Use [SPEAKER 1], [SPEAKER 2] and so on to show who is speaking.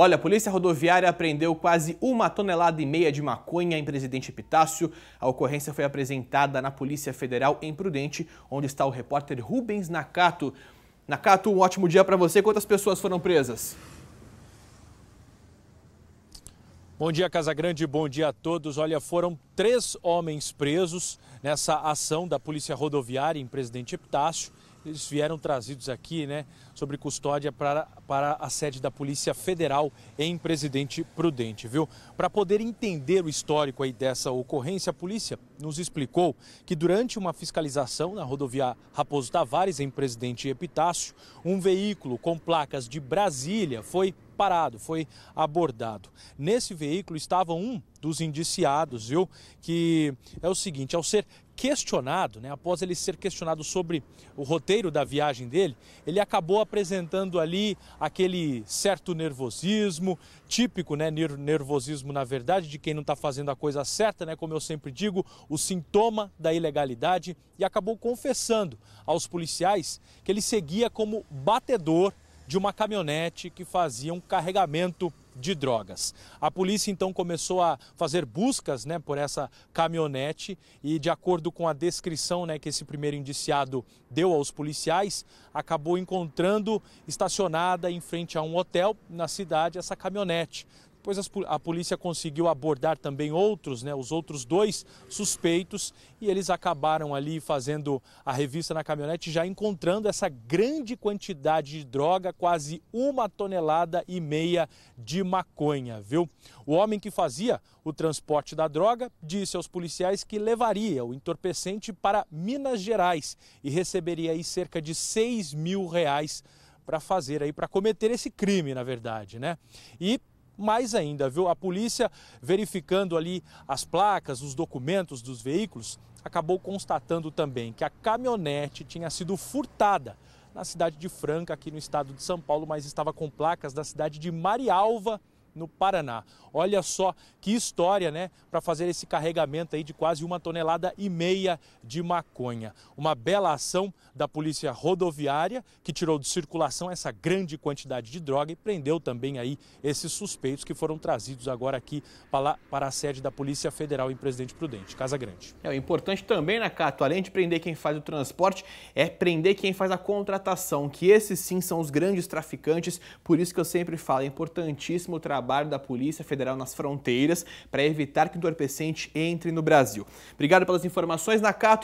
[SPEAKER 1] Olha, a Polícia Rodoviária apreendeu quase uma tonelada e meia de maconha em Presidente Epitácio. A ocorrência foi apresentada na Polícia Federal em Prudente, onde está o repórter Rubens Nakato. Nakato, um ótimo dia para você. Quantas pessoas foram presas?
[SPEAKER 2] Bom dia, Casagrande. Bom dia a todos. Olha, foram três homens presos nessa ação da Polícia Rodoviária em Presidente Epitácio eles vieram trazidos aqui, né, sobre custódia para, para a sede da Polícia Federal em Presidente Prudente, viu? Para poder entender o histórico aí dessa ocorrência, a polícia nos explicou que durante uma fiscalização na rodovia Raposo Tavares, em Presidente Epitácio, um veículo com placas de Brasília foi parado, foi abordado. Nesse veículo estava um dos indiciados, viu? Que é o seguinte, ao ser questionado, né, após ele ser questionado sobre o roteiro da viagem dele, ele acabou apresentando ali aquele certo nervosismo, típico, né, nervosismo na verdade de quem não está fazendo a coisa certa, né, como eu sempre digo, o sintoma da ilegalidade e acabou confessando aos policiais que ele seguia como batedor de uma caminhonete que fazia um carregamento de drogas. A polícia então começou a fazer buscas né, por essa caminhonete e, de acordo com a descrição né, que esse primeiro indiciado deu aos policiais, acabou encontrando estacionada em frente a um hotel na cidade essa caminhonete pois a polícia conseguiu abordar também outros, né, os outros dois suspeitos, e eles acabaram ali fazendo a revista na caminhonete, já encontrando essa grande quantidade de droga, quase uma tonelada e meia de maconha, viu? O homem que fazia o transporte da droga disse aos policiais que levaria o entorpecente para Minas Gerais e receberia aí cerca de 6 mil reais para fazer aí, para cometer esse crime, na verdade, né? E mais ainda, viu? A polícia, verificando ali as placas, os documentos dos veículos, acabou constatando também que a caminhonete tinha sido furtada na cidade de Franca, aqui no estado de São Paulo, mas estava com placas da cidade de Marialva, no Paraná. Olha só que história, né, para fazer esse carregamento aí de quase uma tonelada e meia de maconha. Uma bela ação da polícia rodoviária que tirou de circulação essa grande quantidade de droga e prendeu também aí esses suspeitos que foram trazidos agora aqui para, a sede da Polícia Federal em Presidente Prudente, Casa Grande. É importante também, né, Cato, além de prender quem faz o transporte, é prender quem faz
[SPEAKER 1] a contratação, que esses sim são os grandes traficantes, por isso que eu sempre falo, é importantíssimo o trabalho trabalho da Polícia Federal nas fronteiras para evitar que o entorpecente entre no Brasil. Obrigado pelas informações, Nakato.